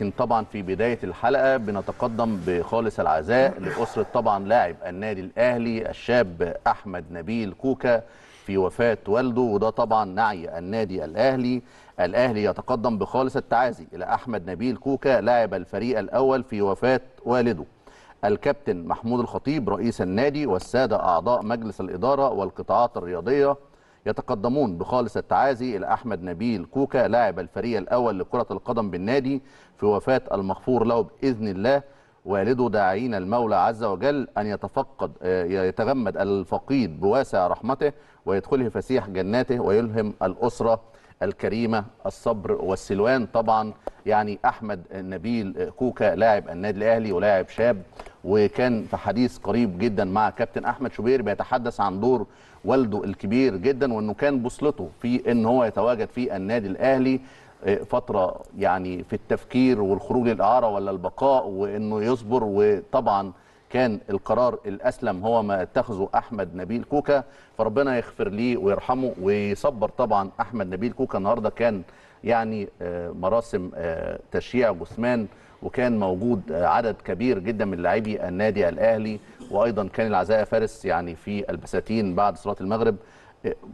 لكن طبعا في بدايه الحلقه بنتقدم بخالص العزاء لاسره طبعا لاعب النادي الاهلي الشاب احمد نبيل كوكا في وفاه والده وده طبعا نعي النادي الاهلي الاهلي يتقدم بخالص التعازي الى احمد نبيل كوكا لاعب الفريق الاول في وفاه والده الكابتن محمود الخطيب رئيس النادي والساده اعضاء مجلس الاداره والقطاعات الرياضيه يتقدمون بخالص التعازي إلى أحمد نبيل كوكا لاعب الفريق الأول لكرة القدم بالنادي في وفاة المغفور له بإذن الله والده داعين المولى عز وجل أن يتفقد آه، يتغمد الفقيد بواسع رحمته ويدخله فسيح جناته ويلهم الأسرة الكريمة الصبر والسلوان طبعا يعني أحمد نبيل آه، كوكا لاعب النادي الأهلي ولاعب شاب وكان في حديث قريب جدا مع كابتن احمد شوبير بيتحدث عن دور والده الكبير جدا وانه كان بوصلته في ان هو يتواجد في النادي الاهلي آه، فتره يعني في التفكير والخروج للاعاره ولا البقاء وانه يصبر وطبعا كان القرار الاسلم هو ما اتخذه احمد نبيل كوكا فربنا يغفر ليه ويرحمه ويصبر طبعا احمد نبيل كوكا النهارده كان يعني آه، مراسم آه، تشييع جثمان وكان موجود آه، عدد كبير جدا من لاعبي النادي الاهلي وايضا كان العزاء فارس يعني في البساتين بعد صلاه المغرب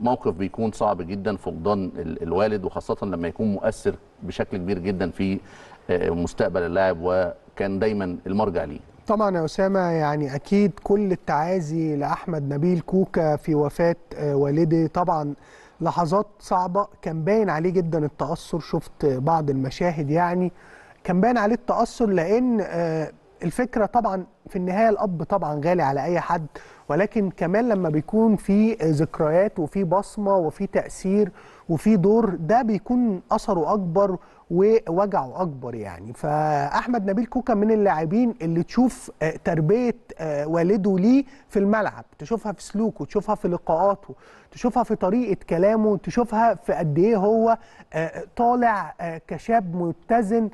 موقف بيكون صعب جدا فقدان الوالد وخاصه لما يكون مؤثر بشكل كبير جدا في مستقبل اللاعب وكان دايما المرجع ليه طبعا يا اسامه يعني اكيد كل التعازي لاحمد نبيل كوكا في وفاه والده طبعا لحظات صعبه كان باين عليه جدا التاثر شفت بعض المشاهد يعني كان باين عليه التاثر لان آه، الفكره طبعا في النهايه الاب طبعا غالي على اي حد ولكن كمان لما بيكون في ذكريات وفي بصمه وفي تاثير وفي دور ده بيكون اثره اكبر ووجعه اكبر يعني فاحمد نبيل كوكا من اللاعبين اللي تشوف آه، تربيه آه، والده ليه في الملعب تشوفها في سلوكه تشوفها في لقاءاته تشوفها في طريقه كلامه تشوفها في قد ايه هو آه، طالع كشاب متزن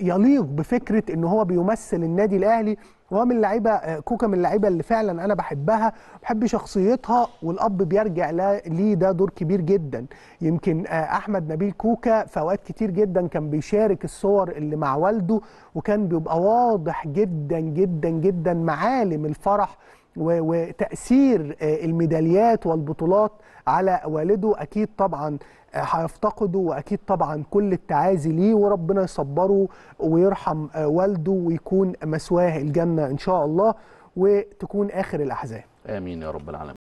يليق بفكره ان هو بيمثل النادي الاهلي هو من اللعيبه كوكا من اللعيبه اللي فعلا انا بحبها بحب شخصيتها والاب بيرجع ليه ده دور كبير جدا يمكن آه، احمد نبيل كوكا في اوقات كتير جدا كان بيشارك الصور اللي مع والده وكان بيبقى واضح جدا جدا جدا معالم الفرح وتاثير آه، الميداليات والبطولات على والده اكيد طبعا آه، هيفتقده واكيد طبعا كل التعازي ليه وربنا يصبره ويرحم آه، والده ويكون مسواه الجنه ان شاء الله وتكون اخر الاحزان امين يا رب العالمين